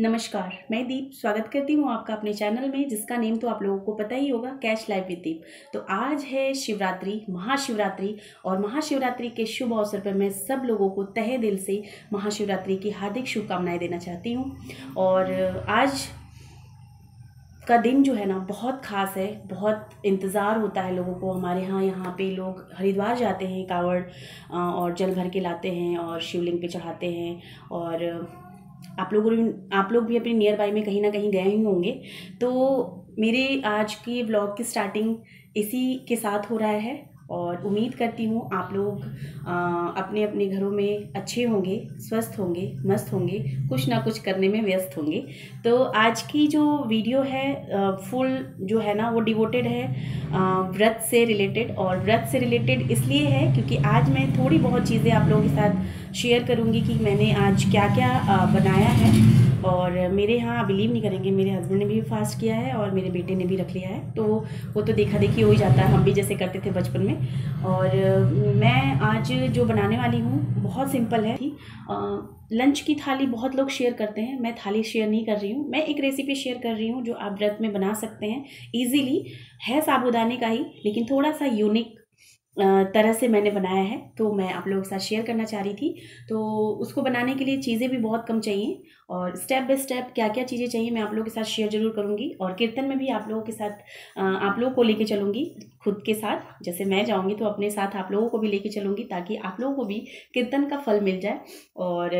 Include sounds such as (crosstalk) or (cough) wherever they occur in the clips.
नमस्कार मैं दीप स्वागत करती हूँ आपका अपने चैनल में जिसका नेम तो आप लोगों को पता ही होगा कैश लाइव विद दीप तो आज है शिवरात्रि महाशिवरात्रि और महाशिवरात्रि के शुभ अवसर पर मैं सब लोगों को तहे दिल से महाशिवरात्रि की हार्दिक शुभकामनाएं देना चाहती हूँ और आज का दिन जो है ना बहुत ख़ास है बहुत इंतज़ार होता है लोगों को हमारे यहाँ यहाँ पे लोग हरिद्वार जाते हैं कावड़ और जल भर के लाते हैं और शिवलिंग पे चढ़ाते हैं और आप लोगों आप लोग भी अपने नियर बाई में कहीं ना कहीं गए ही होंगे तो मेरे आज के ब्लॉग की स्टार्टिंग इसी के साथ हो रहा है और उम्मीद करती हूँ आप लोग आ, अपने अपने घरों में अच्छे होंगे स्वस्थ होंगे मस्त होंगे कुछ ना कुछ करने में व्यस्त होंगे तो आज की जो वीडियो है आ, फुल जो है ना वो डिवोटेड है व्रत से रिलेटेड और व्रत से रिलेटेड इसलिए है क्योंकि आज मैं थोड़ी बहुत चीज़ें आप लोगों के साथ शेयर करूँगी कि मैंने आज क्या क्या बनाया है और मेरे यहाँ बिलीव नहीं करेंगे मेरे हस्बैंड ने भी फास्ट किया है और मेरे बेटे ने भी रख लिया है तो वो तो देखा देखी हो ही जाता है हम भी जैसे करते थे बचपन में और मैं आज जो बनाने वाली हूँ बहुत सिंपल है लंच की थाली बहुत लोग शेयर करते हैं मैं थाली शेयर नहीं कर रही हूँ मैं एक रेसिपी शेयर कर रही हूँ जो आप व्रत में बना सकते हैं ईजीली है साबुदाने का ही लेकिन थोड़ा सा यूनिक तरह से मैंने बनाया है तो मैं आप लोगों के साथ शेयर करना चाह रही थी तो उसको बनाने के लिए चीज़ें भी बहुत कम चाहिए और स्टेप बाय स्टेप क्या क्या चीज़ें चाहिए मैं आप लोगों के साथ शेयर जरूर करूँगी और कीर्तन में भी आप लोगों के साथ आप लोगों को लेके चलूँगी खुद के साथ जैसे मैं जाऊँगी तो अपने साथ आप लोगों को भी लेके चलूँगी ताकि आप लोगों को भी कीर्तन का फल मिल जाए और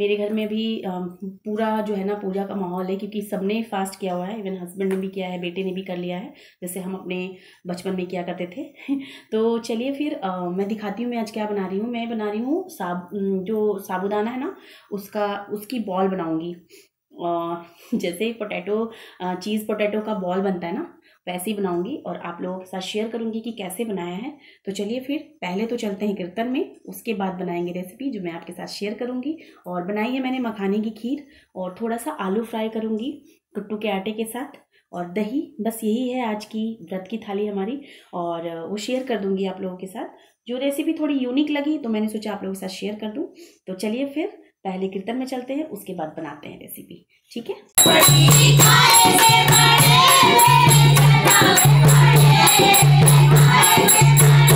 मेरे घर में भी पूरा जो है ना पूजा का माहौल है क्योंकि सबने फास्ट किया हुआ है इवन हस्बैंड ने भी किया है बेटे ने भी कर लिया है जैसे हम अपने बचपन में किया करते थे (laughs) तो चलिए फिर मैं दिखाती हूँ मैं आज क्या बना रही हूँ मैं बना रही हूँ साब जो साबुदाना है ना उसका उसकी बॉल बनाऊंगी और जैसे पोटैटो चीज़ पोटैटो का बॉल बनता है ना वैसे ही बनाऊंगी और आप लोगों के साथ शेयर करूंगी कि कैसे बनाया है तो चलिए फिर पहले तो चलते हैं कीर्तन में उसके बाद बनाएंगे रेसिपी जो मैं आपके साथ शेयर करूंगी और बनाई है मैंने मखाने की खीर और थोड़ा सा आलू फ्राई करूंगी कुट्टू के आटे के साथ और दही बस यही है आज की व्रत की थाली हमारी और वो शेयर कर दूँगी आप लोगों के साथ जो रेसिपी थोड़ी यूनिक लगी तो मैंने सोचा आप लोगों के साथ शेयर कर दूँ तो चलिए फिर पहले कीर्तन में चलते हैं उसके बाद बनाते हैं रेसिपी ठीक है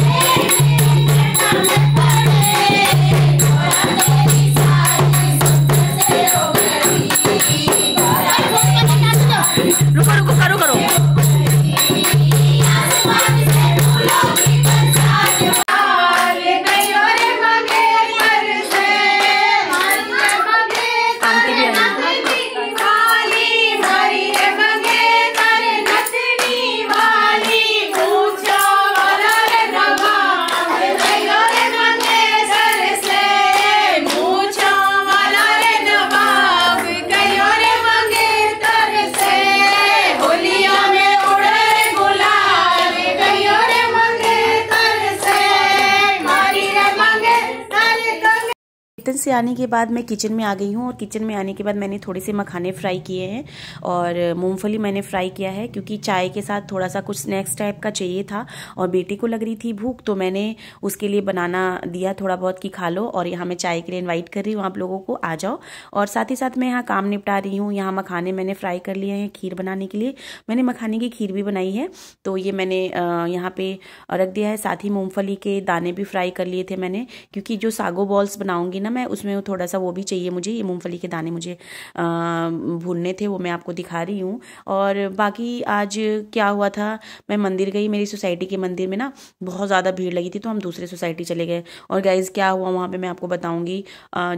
से आने के बाद मैं किचन में आ गई हूँ और किचन में आने के बाद मैंने थोड़े से मखाने फ्राई किए हैं और मूँगफली मैंने फ्राई किया है क्योंकि चाय के साथ थोड़ा सा कुछ स्नैक्स टाइप का चाहिए था और बेटी को लग रही थी भूख तो मैंने उसके लिए बनाना दिया थोड़ा बहुत कि खा लो और यहाँ मैं चाय के लिए इन्वाइट कर रही हूँ आप लोगों को आ जाओ और साथ ही साथ मैं यहाँ काम निपटा रही हूँ यहाँ मखाने मैंने फ्राई कर लिए हैं खीर बनाने के लिए मैंने मखाने की खीर भी बनाई है तो ये मैंने यहाँ पे रख दिया है साथ ही मूँगफली के दाने भी फ्राई कर लिए थे मैंने क्योंकि जो सागो बॉल्स बनाऊंगी ना मैं उसमें थोड़ा सा वो भी चाहिए मुझे ये मूँगफली के दाने मुझे भूनने थे वो मैं आपको दिखा रही हूँ और बाकी आज क्या हुआ था मैं मंदिर गई मेरी सोसाइटी के मंदिर में ना बहुत ज़्यादा भीड़ लगी थी तो हम दूसरे सोसाइटी चले गए और गाइज क्या हुआ वहाँ पर मैं आपको बताऊँगी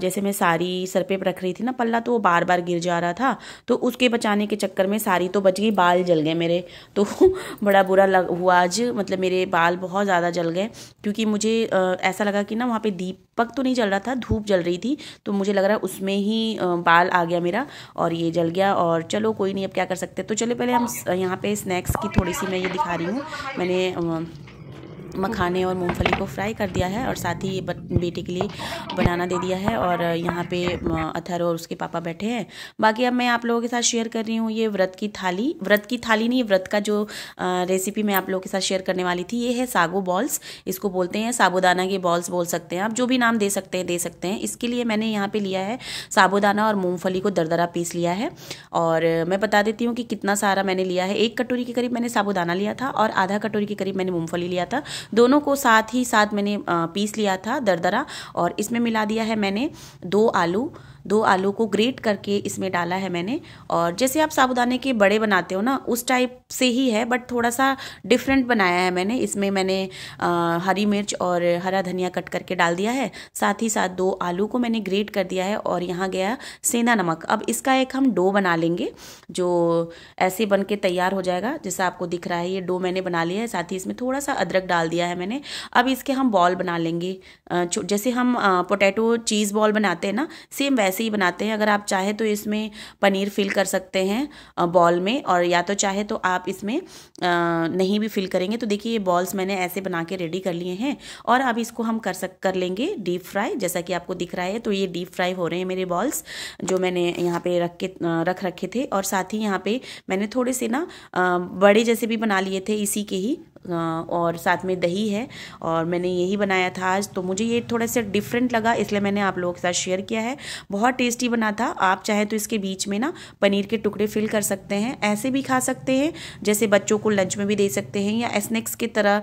जैसे मैं सारी सर पे रख रही थी ना पल्ला तो वो बार बार गिर जा रहा था तो उसके बचाने के चक्कर में सारी तो बच गई बाल जल गए मेरे तो (laughs) बड़ा बुरा लग हुआ आज मतलब मेरे बाल बहुत ज़्यादा जल गए क्योंकि मुझे ऐसा लगा कि ना वहाँ पे दीप पक तो नहीं चल रहा था धूप जल रही थी तो मुझे लग रहा है उसमें ही बाल आ गया मेरा और ये जल गया और चलो कोई नहीं अब क्या कर सकते तो चलो पहले हम यहाँ पे स्नैक्स की थोड़ी सी मैं ये दिखा रही हूँ मैंने मखाने और मूंगफली को फ्राई कर दिया है और साथ ही बेटे के लिए बनाना दे दिया है और यहाँ पे अथर और उसके पापा बैठे हैं बाकी अब मैं आप लोगों के साथ शेयर कर रही हूँ ये व्रत की थाली व्रत की थाली नहीं व्रत का जो रेसिपी मैं आप लोगों के साथ शेयर करने वाली थी ये है सागो बॉल्स इसको बोलते हैं साबुदाना के बॉल्स बोल सकते हैं आप जो भी नाम दे सकते हैं दे सकते हैं इसके लिए मैंने यहाँ पर लिया है साबुदाना और मूँगफली को दरदरा पीस लिया है और मैं बता देती हूँ कि कितना सारा मैंने लिया है एक कटोरी के करीब मैंने साबुदाना लिया था और आधा कटोरी के करीब मैंने मूँगफली लिया था दोनों को साथ ही साथ मैंने पीस लिया था दरदरा और इसमें मिला दिया है मैंने दो आलू दो आलू को ग्रेट करके इसमें डाला है मैंने और जैसे आप साबुदाने के बड़े बनाते हो ना उस टाइप से ही है बट थोड़ा सा डिफरेंट बनाया है मैंने इसमें मैंने आ, हरी मिर्च और हरा धनिया कट करके डाल दिया है साथ ही साथ दो आलू को मैंने ग्रेट कर दिया है और यहाँ गया सेंधा नमक अब इसका एक हम डो बना लेंगे जो ऐसे बन के तैयार हो जाएगा जैसा आपको दिख रहा है ये डो मैंने बना लिया है साथ ही इसमें थोड़ा सा अदरक डाल दिया है मैंने अब इसके हम बॉल बना लेंगे जैसे हम पोटैटो चीज़ बॉल बनाते हैं ना सेम वैसे ऐसे ही बनाते हैं अगर आप चाहे तो इसमें पनीर फिल कर सकते हैं बॉल में और या तो चाहे तो आप इसमें नहीं भी फिल करेंगे तो देखिए ये बॉल्स मैंने ऐसे बना के रेडी कर लिए हैं और अब इसको हम कर सक कर लेंगे डीप फ्राई जैसा कि आपको दिख रहा है तो ये डीप फ्राई हो रहे हैं मेरे बॉल्स जो मैंने यहाँ पर रख के रख रखे थे और साथ ही यहाँ पर मैंने थोड़े से ना बड़े जैसे भी बना लिए थे इसी के ही और साथ में दही है और मैंने यही बनाया था आज तो मुझे ये थोड़ा सा डिफरेंट लगा इसलिए मैंने आप लोगों के साथ शेयर किया है बहुत टेस्टी बना था आप चाहे तो इसके बीच में ना पनीर के टुकड़े फिल कर सकते हैं ऐसे भी खा सकते हैं जैसे बच्चों को लंच में भी दे सकते हैं या स्नैक्स की तरह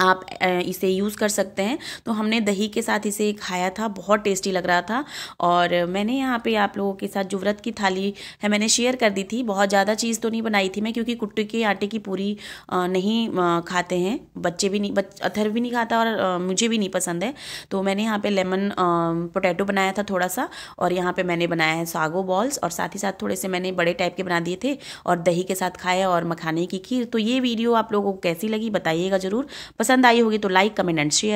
आप इसे यूज़ कर सकते हैं तो हमने दही के साथ इसे खाया था बहुत टेस्टी लग रहा था और मैंने यहाँ पे आप लोगों के साथ जो व्रत की थाली है मैंने शेयर कर दी थी बहुत ज़्यादा चीज़ तो नहीं बनाई थी मैं क्योंकि कुट्टी के आटे की पूरी नहीं खाते हैं बच्चे भी नहीं बच अथर भी नहीं खाता और मुझे भी नहीं पसंद है तो मैंने यहाँ पर लेमन पोटैटो बनाया था थोड़ा सा और यहाँ पर मैंने बनाया है सागो बॉल्स और साथ ही साथ थोड़े से मैंने बड़े टाइप के बना दिए थे और दही के साथ खाया और मखाने की खीर तो ये वीडियो आप लोगों को कैसी लगी बताइएगा ज़रूर पसंद आई होगी तो लाइक कमेंट एंड शेयर